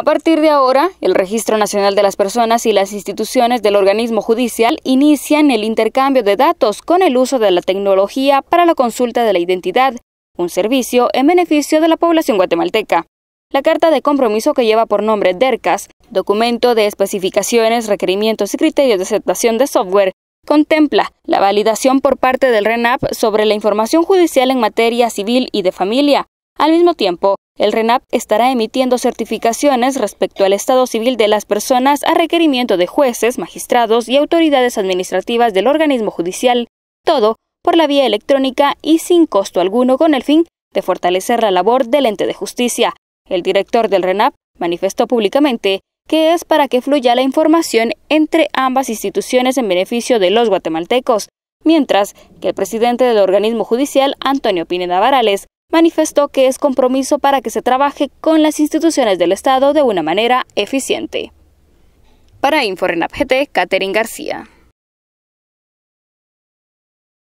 A partir de ahora, el Registro Nacional de las Personas y las instituciones del organismo judicial inician el intercambio de datos con el uso de la tecnología para la consulta de la identidad, un servicio en beneficio de la población guatemalteca. La carta de compromiso que lleva por nombre DERCAS, documento de especificaciones, requerimientos y criterios de aceptación de software, contempla la validación por parte del RENAP sobre la información judicial en materia civil y de familia. Al mismo tiempo, el RENAP estará emitiendo certificaciones respecto al estado civil de las personas a requerimiento de jueces, magistrados y autoridades administrativas del organismo judicial, todo por la vía electrónica y sin costo alguno con el fin de fortalecer la labor del ente de justicia. El director del RENAP manifestó públicamente que es para que fluya la información entre ambas instituciones en beneficio de los guatemaltecos, mientras que el presidente del organismo judicial, Antonio Pineda Varales, manifestó que es compromiso para que se trabaje con las instituciones del Estado de una manera eficiente. Para InfoRenap GT, Catherine García.